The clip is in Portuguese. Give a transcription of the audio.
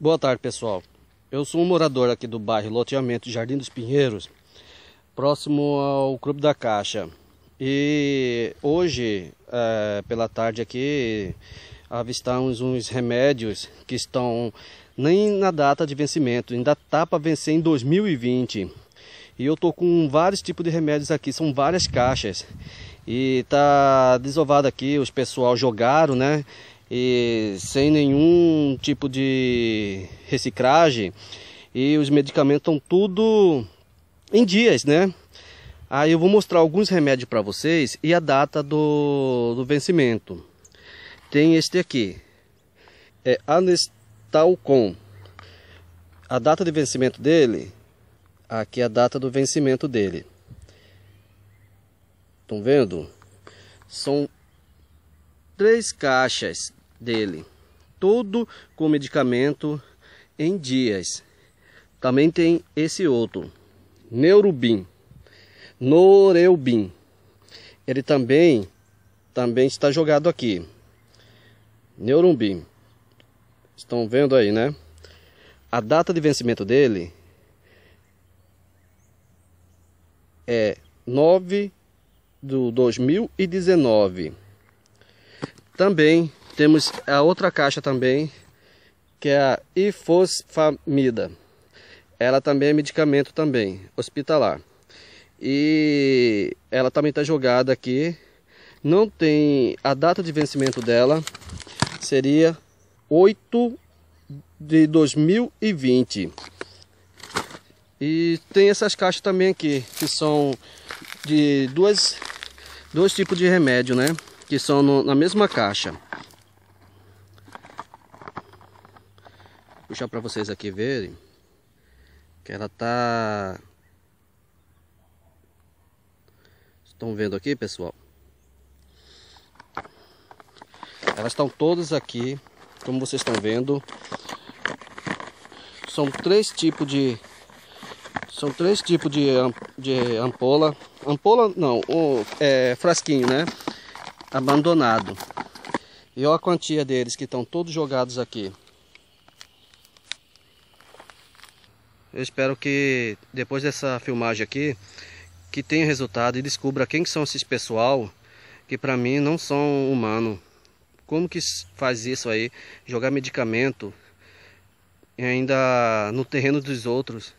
Boa tarde, pessoal. Eu sou um morador aqui do bairro Loteamento Jardim dos Pinheiros, próximo ao Clube da Caixa. E hoje, é, pela tarde aqui, avistamos uns remédios que estão nem na data de vencimento, ainda tá para vencer em 2020. E eu tô com vários tipos de remédios aqui, são várias caixas. E tá desovado aqui, os pessoal jogaram, né? e sem nenhum tipo de reciclagem e os medicamentos estão tudo em dias, né? Aí eu vou mostrar alguns remédios para vocês e a data do, do vencimento. Tem este aqui, é Anestalcon. A data de vencimento dele, aqui é a data do vencimento dele. Estão vendo? São três caixas dele. Todo com medicamento em dias. Também tem esse outro, Neurubin, Noreubin. Ele também também está jogado aqui. Neurumbin. Estão vendo aí, né? A data de vencimento dele é 9 do 2019. Também temos a outra caixa também, que é a ifosfamida. Ela também é medicamento também, hospitalar. E ela também está jogada aqui. Não tem a data de vencimento dela. Seria 8 de 2020. E tem essas caixas também aqui, que são de duas, dois tipos de remédio, né? Que são no, na mesma caixa. puxar para vocês aqui verem que ela tá estão vendo aqui pessoal elas estão todas aqui como vocês estão vendo são três tipos de são três tipos de, de ampola ampola não o é, frasquinho né abandonado e olha a quantia deles que estão todos jogados aqui Eu espero que depois dessa filmagem aqui, que tenha resultado e descubra quem são esses pessoal que para mim não são humanos. Como que faz isso aí? Jogar medicamento ainda no terreno dos outros.